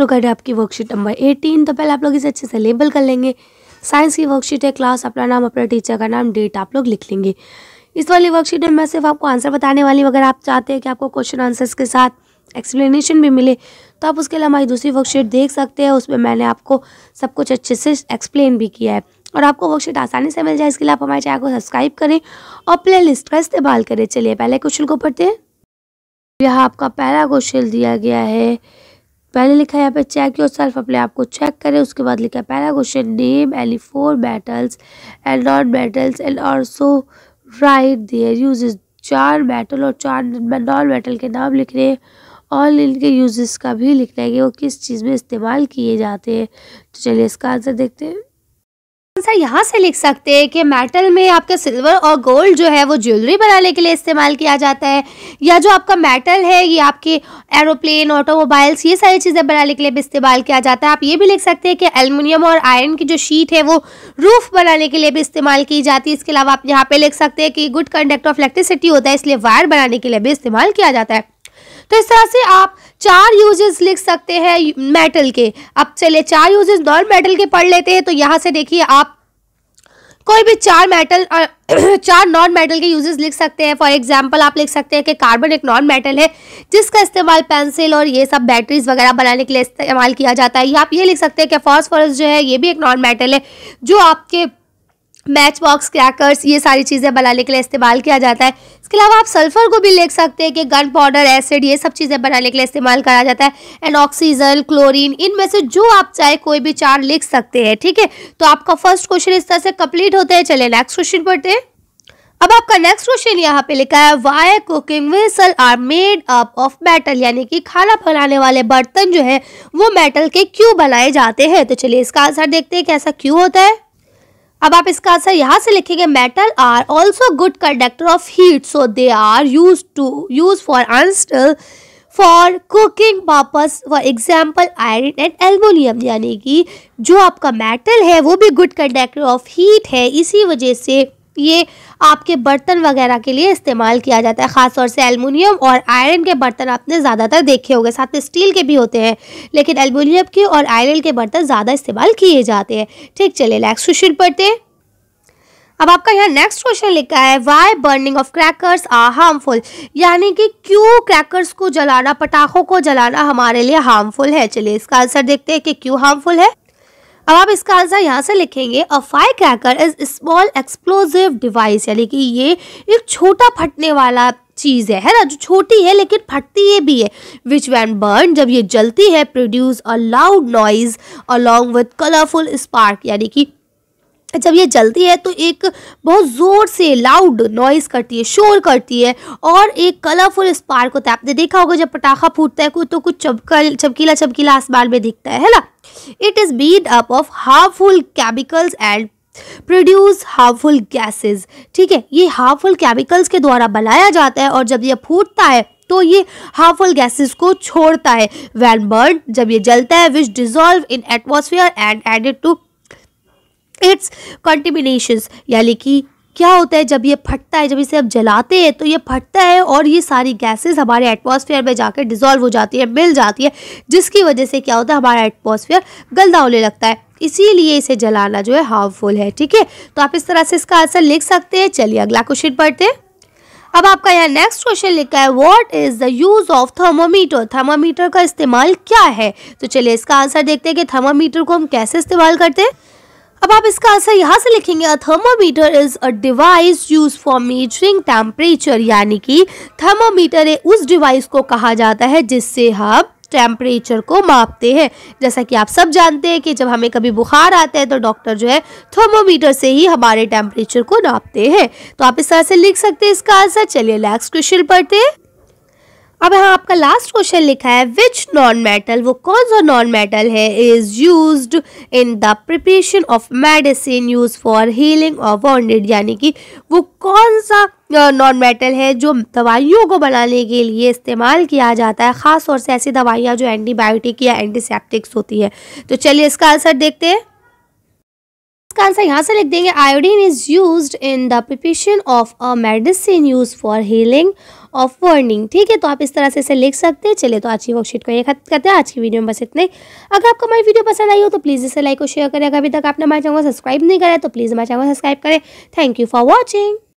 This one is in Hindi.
शुरू कर रहे हैं आपकी वर्कशीट नंबर एटीन तो पहले आप लोग इसे अच्छे से लेबल कर लेंगे साइंस की वर्कशीट है क्लास अपना नाम अपना टीचर का नाम डेट आप लोग लिख लेंगे इस वाली वर्कशीट में मैं सिर्फ आपको आंसर बताने वाली हूँ अगर आप चाहते हैं कि आपको क्वेश्चन आंसर्स के साथ एक्सप्लेनेशन भी मिले तो आप उसके लिए हमारी दूसरी वर्कशीट देख सकते हैं उसमें मैंने आपको सब कुछ अच्छे से एक्सप्लेन भी किया है और आपको वर्कशीट आसानी से मिल जाए इसके लिए आप हमारे चैनल को सब्सक्राइब करें और प्ले लिस्ट का इस्तेमाल करें चलिए पहले क्वेश्चन को पढ़ते हैं यहाँ आपका पहला क्वेश्चन दिया गया है पहले लिखा है यहाँ पे चेक योर सेल्फ अपने आप को चेक करें उसके बाद लिखा है पहला question name any four metals and non metals and also write their uses चार मेटल और चार नॉन मेटल के नाम लिख रहे हैं और इनके यूजेस का भी लिखना है कि वो किस चीज़ में इस्तेमाल किए जाते हैं तो चलिए इसका आंसर देखते हैं आंसर यहाँ से लिख सकते हैं कि मेटल में आपका सिल्वर और गोल्ड जो है वो ज्वेलरी बनाने के लिए इस्तेमाल किया जाता है या जो आपका मेटल है ये आपके एरोप्लेन ऑटोमोबाइल्स ये सारी चीज़ें बनाने के लिए भी इस्तेमाल किया जाता है आप ये भी लिख सकते हैं कि एलमिनियम और आयरन की जो शीट है वो रूफ बनाने के लिए भी इस्तेमाल की जाती है इसके अलावा आप यहाँ पे लिख सकते हैं कि गुड कंडक्ट ऑफ इलेक्ट्रिसिटी होता है इसलिए वायर बनाने के लिए भी इस्तेमाल किया जाता है तो इस तरह से आप चार यूजेस लिख सकते हैं मेटल के अब चलिए चार यूजेस नॉन मेटल के पढ़ लेते हैं तो यहाँ से देखिए आप कोई भी चार मेटल चार नॉन मेटल के यूजेस लिख सकते हैं फॉर एग्जांपल आप लिख सकते हैं कि कार्बन एक नॉन मेटल है जिसका इस्तेमाल पेंसिल और ये सब बैटरीज वगैरह बनाने के लिए इस्तेमाल किया जाता है या आप ये लिख सकते हैं कि फॉस्फोरस जो है ये भी एक नॉन मेटल है जो आपके मैच बॉक्स क्रैकर्स ये सारी चीज़ें बनाने के लिए इस्तेमाल किया जाता है इसके अलावा आप सल्फ़र को भी ले सकते हैं कि गन पाउडर एसिड ये सब चीज़ें बनाने के लिए इस्तेमाल करा जाता है एंड ऑक्सीजन क्लोरीन इनमें से जो आप चाहे कोई भी चार लिख सकते हैं ठीक है थीके? तो आपका फर्स्ट क्वेश्चन इस तरह से कंप्लीट होते हैं चलिए नेक्स्ट क्वेश्चन पढ़ते हैं अब आपका नेक्स्ट क्वेश्चन यहाँ पे लिखा है why cooking vessel are made up of metal यानी कि खाना बनाने वाले बर्तन जो है वो मेटल के क्यों बनाए जाते हैं तो चलिए इसका आंसर देखते हैं कि ऐसा क्यों होता है अब आप इसका आंसर यहाँ से लिखेंगे metal are also good conductor of heat so they are use to use for answer for cooking purpose for example iron and aluminium यानी कि जो आपका मेटल है वो भी गुड कंडक्टर ऑफ हीट है इसी वजह से ये आपके बर्तन वगैरह के लिए इस्तेमाल किया जाता है ख़ासतौर से एलमिनियम और आयरन के बर्तन आपने ज़्यादातर देखे होंगे साथ में स्टील के भी होते हैं लेकिन एलमिनियम के और आयरन के बर्तन ज़्यादा इस्तेमाल किए जाते हैं ठीक चलिए नेक्स्ट क्वेश्चन पढ़ते हैं अब आपका यहाँ नेक्स्ट क्वेश्चन लिखा है why burning of crackers are harmful यानी कि क्यों क्रैकर्स को जलाना पटाखों को जलाना हमारे लिए हार्मफुल है चलिए इसका आंसर देखते हैं कि क्यों हार्मफुल है अब आप इसका आंसर यहाँ से लिखेंगे a fire cracker is small explosive device यानी कि ये एक छोटा फटने वाला चीज़ है है ना जो छोटी है लेकिन फटती ये भी है विच वैन बर्न जब ये जलती है produce a loud noise along with colourful spark यानी कि जब ये जलती है तो एक बहुत ज़ोर से लाउड नॉइज़ करती है शोर करती है और एक कलरफुल स्पार्क होता है आपने देखा होगा जब पटाखा फूटता है तो कुछ चमकल चमकीला चमकीला आसमान में दिखता है है ना it is made up of harmful chemicals and produce harmful gases ठीक है ये हार्मफुल केमिकल्स के द्वारा बनाया जाता है और जब यह फूटता है तो ये हार्मफुल गैसेस को छोड़ता है वैन बर्न जब ये जलता है which dissolve in atmosphere and added to its contaminations यानी कि क्या होता है जब ये फटता है जब इसे हम जलाते हैं तो ये फटता है और ये सारी गैसेस हमारे एटमॉस्फेयर में जाकर डिजॉल्व हो जाती है मिल जाती है जिसकी वजह से क्या होता है हमारा एटमॉस्फेयर गंदा होने लगता है इसीलिए इसे जलाना जो है हार्मफुल है ठीक है तो आप इस तरह से इसका आंसर लिख सकते हैं चलिए अगला क्वेश्चन पढ़ते हैं अब आपका यहाँ नेक्स्ट क्वेश्चन लिखा है what is the use of thermometer thermometer का इस्तेमाल क्या है तो चलिए इसका आंसर देखते हैं कि थर्मामीटर को हम कैसे इस्तेमाल करते हैं अब आप इसका आंसर यहाँ से लिखेंगे a thermometer is a device use for measuring temperature यानी कि थर्मोमीटर उस डिवाइस को कहा जाता है जिससे हम हाँ टेम्परेचर को मापते हैं जैसा कि आप सब जानते हैं कि जब हमें कभी बुखार आता है तो डॉक्टर जो है थर्मोमीटर से ही हमारे टेम्परेचर को नापते हैं तो आप इस तरह से लिख सकते हैं इसका आंसर चलिए लैक्स क्वेश्चन पढ़ते हैं अब यहाँ आपका लास्ट क्वेश्चन लिखा है विच नॉन मेटल वो कौन सा नॉन मेटल है is use in the preparation of medicine use for healing of wounded यानी कि वो कौन सा नॉन मेटल है जो दवाइयों को बनाने के लिए इस्तेमाल किया जाता है ख़ास तौर से ऐसी दवाइयाँ जो एंटीबायोटिक या एंटीसेप्टिक्स होती है तो चलिए इसका आंसर देखते हैं इसका आंसर यहाँ से लिख देंगे iodine is use in the preparation of a medicine use for healing of burning ठीक है तो आप इस तरह से इसे लिख सकते हैं चलिए तो आज की वर्कशीट को ये खत्म करते हैं आज की वीडियो में बस इतने अगर आपको हमारी वीडियो पसंद आई हो तो प्लीज़ इसे लाइक और शेयर करें अगर अभी तक आपने हमारे चैनल को सब्सक्राइब नहीं करा है तो प्लीज़ हमारे चैनल को सब्सक्राइब करें थैंक यू फॉर वॉचिंग